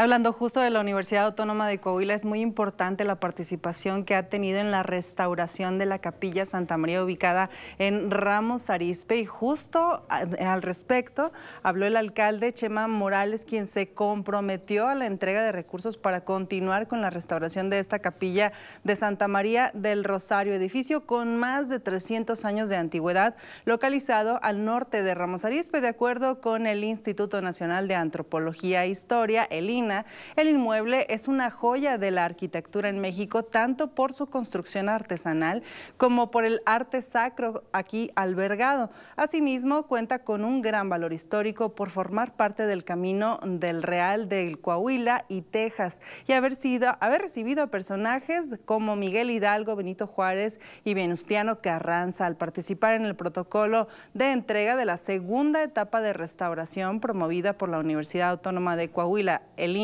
Hablando justo de la Universidad Autónoma de Coahuila, es muy importante la participación que ha tenido en la restauración de la Capilla Santa María ubicada en Ramos Arizpe y justo al respecto habló el alcalde Chema Morales, quien se comprometió a la entrega de recursos para continuar con la restauración de esta capilla de Santa María del Rosario, edificio con más de 300 años de antigüedad, localizado al norte de Ramos Arizpe de acuerdo con el Instituto Nacional de Antropología e Historia, el INE el inmueble es una joya de la arquitectura en México, tanto por su construcción artesanal como por el arte sacro aquí albergado. Asimismo, cuenta con un gran valor histórico por formar parte del camino del Real del Coahuila y Texas y haber, sido, haber recibido a personajes como Miguel Hidalgo, Benito Juárez y Venustiano Carranza al participar en el protocolo de entrega de la segunda etapa de restauración promovida por la Universidad Autónoma de Coahuila, el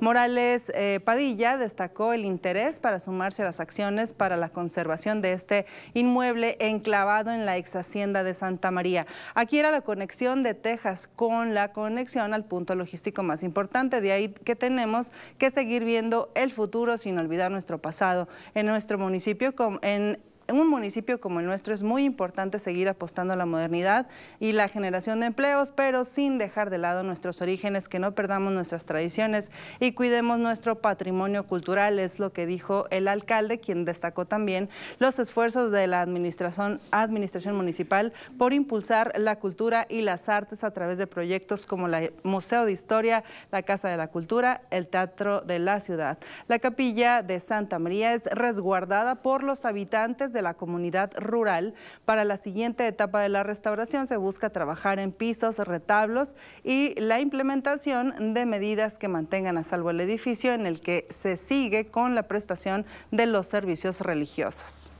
Morales eh, Padilla destacó el interés para sumarse a las acciones para la conservación de este inmueble enclavado en la ex hacienda de Santa María. Aquí era la conexión de Texas con la conexión al punto logístico más importante, de ahí que tenemos que seguir viendo el futuro sin olvidar nuestro pasado. En nuestro municipio, en en un municipio como el nuestro es muy importante seguir apostando a la modernidad y la generación de empleos, pero sin dejar de lado nuestros orígenes, que no perdamos nuestras tradiciones y cuidemos nuestro patrimonio cultural, es lo que dijo el alcalde, quien destacó también los esfuerzos de la administración, administración municipal por impulsar la cultura y las artes a través de proyectos como el Museo de Historia, la Casa de la Cultura, el Teatro de la Ciudad. La capilla de Santa María es resguardada por los habitantes la comunidad rural. Para la siguiente etapa de la restauración se busca trabajar en pisos, retablos y la implementación de medidas que mantengan a salvo el edificio en el que se sigue con la prestación de los servicios religiosos.